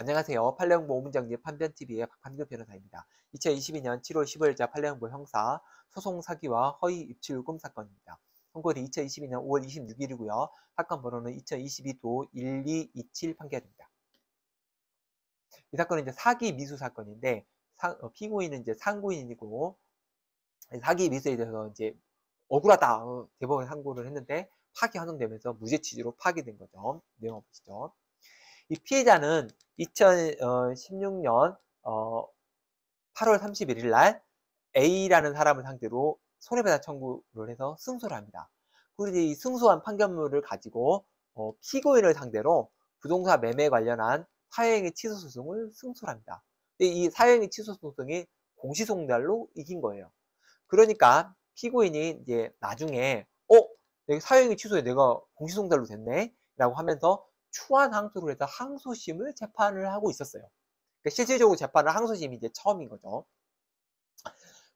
안녕하세요. 판례형보 오문정리 판변TV의 박판규 변호사입니다. 2022년 7월 15일자 판례형보 형사 소송 사기와 허위 입출금 사건입니다. 선고일이 2022년 5월 26일이고요. 사건 번호는 2022도 1227 판결입니다. 이 사건은 이제 사기 미수 사건인데 사, 어, 피고인은 이제 상고인이고 사기 미수에 대해서 이제 억울하다 어, 대법원 상고를 했는데 파기 환정되면서 무죄 취지로 파기된 거죠. 내용 보시죠. 이 피해자는 2016년 8월 31일 날 A라는 사람을 상대로 손해배상 청구를 해서 승소를 합니다. 그리고 이 승소한 판결문을 가지고 어, 피고인을 상대로 부동산 매매 관련한 사회행위 취소 소송을 승소를 합니다. 이 사회행위 취소 소송이 공시송달로 이긴 거예요. 그러니까 피고인이 이제 나중에 어? 사회행위 취소에 내가 공시송달로 됐네? 라고 하면서 추안 항소를 해서 항소심을 재판을 하고 있었어요. 그러니까 실질적으로 재판을 항소심이 이제 처음인 거죠.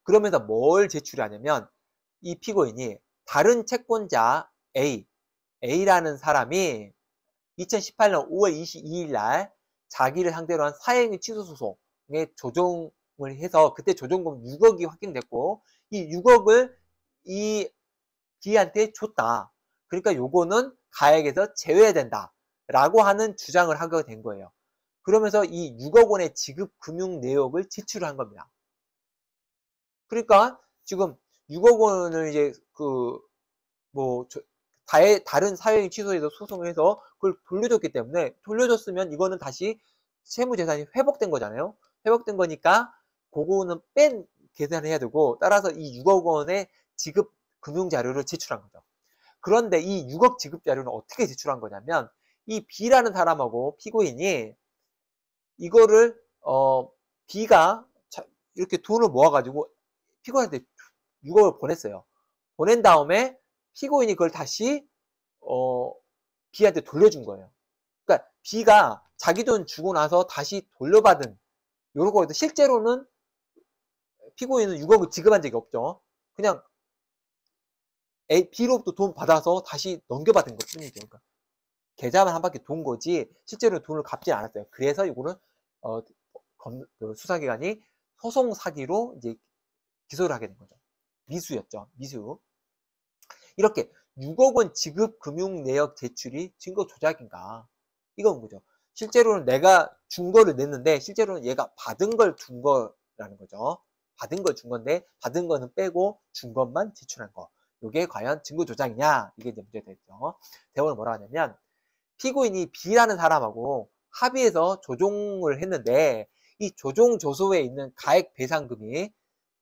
그러면서 뭘 제출하냐면 이 피고인이 다른 채권자 A, A라는 사람이 2018년 5월 22일 날 자기를 상대로 한 사행위 취소 소송에 조정을 해서 그때 조정금 6억이 확인됐고 이 6억을 이 B한테 줬다. 그러니까 요거는 가액에서 제외된다. 라고 하는 주장을 하게 된 거예요. 그러면서 이 6억 원의 지급 금융 내역을 제출한 겁니다. 그러니까 지금 6억 원을 이제 그 뭐 다른 사회인 취소해서 소송을 해서 그걸 돌려줬기 때문에 돌려줬으면 이거는 다시 채무재산이 회복된 거잖아요. 회복된 거니까 그거는 뺀 계산을 해야 되고 따라서 이 6억 원의 지급 금융 자료를 제출한 거죠. 그런데 이 6억 지급 자료는 어떻게 제출한 거냐면 이 B라는 사람하고 피고인이 이거를 어 B가 이렇게 돈을 모아가지고 피고인한테 6억을 보냈어요. 보낸 다음에 피고인이 그걸 다시 어 B한테 돌려준 거예요. 그러니까 B가 자기 돈 주고 나서 다시 돌려받은 요런 거에서 실제로는 피고인은 6억을 지급한 적이 없죠. 그냥 A, B로부터 돈 받아서 다시 넘겨받은 것뿐이죠. 그러니까 계좌만 한 바퀴 돈 거지 실제로 돈을 갚지 않았어요. 그래서 이거는 어, 그 수사기관이 소송 사기로 이제 기소를 하게 된 거죠. 미수였죠. 미수. 이렇게 6억 원 지급 금융 내역 제출이 증거 조작인가? 이건 거죠 실제로는 내가 준 거를 냈는데 실제로는 얘가 받은 걸 준 거라는 거죠. 받은 걸 준 건데 받은 거는 빼고 준 것만 제출한 거. 이게 과연 증거 조작이냐? 이게 이제 문제가 되죠. 대원을 뭐라 하냐면 피고인이 B라는 사람하고 합의해서 조종을 했는데 이 조종 조소에 있는 가액 배상금이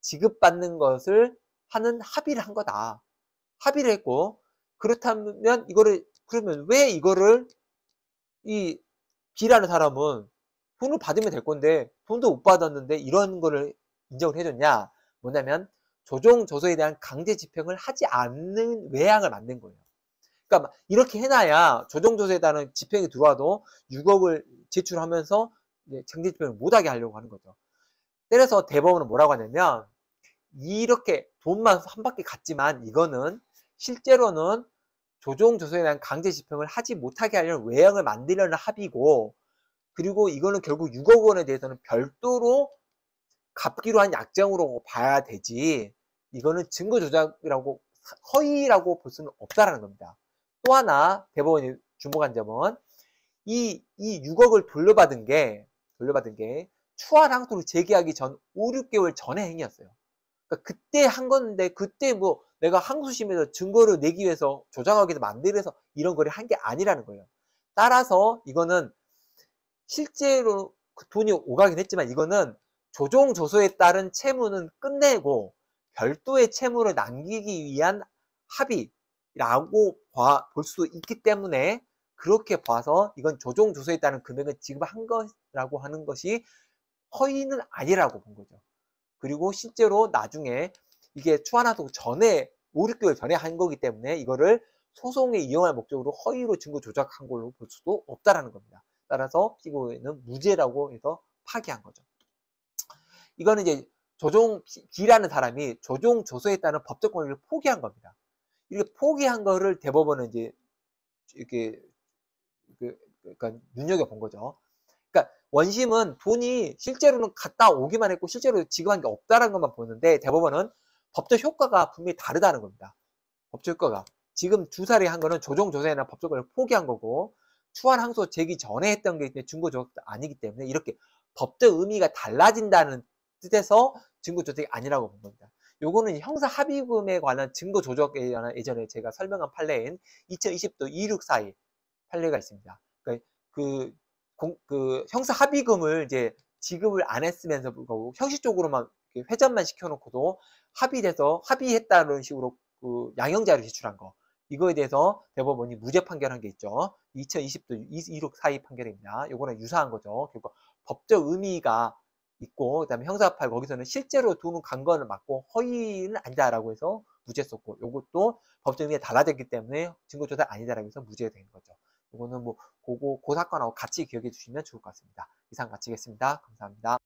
지급받는 것을 하는 합의를 한 거다. 합의를 했고 그렇다면 이거를 그러면 왜 이거를 이 B라는 사람은 돈을 받으면 될 건데 돈도 못 받았는데 이런 거를 인정을 해줬냐? 뭐냐면 조정 조소에 대한 강제 집행을 하지 않는 외양을 만든 거예요. 그러니까 이렇게 해놔야 조정조세에 따른 집행이 들어와도 6억을 제출하면서 정지 집행을 못하게 하려고 하는 거죠. 그래서 대법원은 뭐라고 하냐면 이렇게 돈만 한 바퀴 갔지만 이거는 실제로는 조정조세에 대한 강제 집행을 하지 못하게 하려는 외형을 만들려는 합의고 그리고 이거는 결국 6억 원에 대해서는 별도로 갚기로 한 약정으로 봐야 되지 이거는 증거 조작이라고 허위라고 볼 수는 없다라는 겁니다. 또 하나 대법원이 주목한 점은 이, 이 6억을 돌려받은 게, 돌려받은 게 추할 항소를 제기하기 전 5, 6개월 전의 행위였어요. 그러니까 그때 한 건데 그때 뭐 내가 항소심에서 증거를 내기 위해서 조장하기 위해서 만들어서 이런 거를 한 게 아니라는 거예요. 따라서 이거는 실제로 그 돈이 오가긴 했지만 이거는 조정 조소에 따른 채무는 끝내고 별도의 채무를 남기기 위한 합의 라고 볼 수 있기 때문에 그렇게 봐서 이건 조정 조서에 따른 금액은 지급한 거라고 하는 것이 허위는 아니라고 본 거죠. 그리고 실제로 나중에 이게 추하나도 전에 5, 6개월 전에 한 거기 때문에 이거를 소송에 이용할 목적으로 허위로 증거 조작한 걸로 볼 수도 없다라는 겁니다. 따라서 피고인은 무죄라고 해서 파기한 거죠. 이거는 이제 조종 B라는 사람이 조종 조서에 따른 법적 권리를 포기한 겁니다. 이렇게 포기한 거를 대법원은 이제 이렇게 그 그러니까 눈여겨 본 거죠. 그러니까 원심은 돈이 실제로는 갔다 오기만 했고 실제로 지급한 게 없다라는 것만 보는데 대법원은 법적 효과가 분명히 다르다는 겁니다. 법적 효과가 지금 두 살이 한 거는 조정 조사나 법적을 포기한 거고 추한 항소 제기 전에 했던 게 증거 조작 아니기 때문에 이렇게 법적 의미가 달라진다는 뜻에서 증거 조작이 아니라고 본 겁니다. 요거는 형사 합의금에 관한 증거 조작에 관한 예전에 제가 설명한 판례인 2020도 2642 판례가 있습니다. 그러니까 그 공, 그 형사 합의금을 이제 지급을 안 했으면서 불구하고 그 형식적으로만 회전만 시켜놓고도 합의돼서 합의했다는 식으로 그 양형자료 제출한 거 이거에 대해서 대법원이 무죄 판결한 게 있죠. 2020도 2642 판결입니다. 요거는 유사한 거죠. 그 결국 법적 의미가 있고 그다음에 형사합할 거기서는 실제로 도움은간 거는 맞고 허위는 아니다라고 해서 무죄 썼고 요것도 법정에 달라졌기 때문에 증거조사 아니다라고 해서 무죄가 된 거죠. 요거는뭐 고고 고 그 사건하고 같이 기억해 주시면 좋을 것 같습니다. 이상 마치겠습니다. 감사합니다.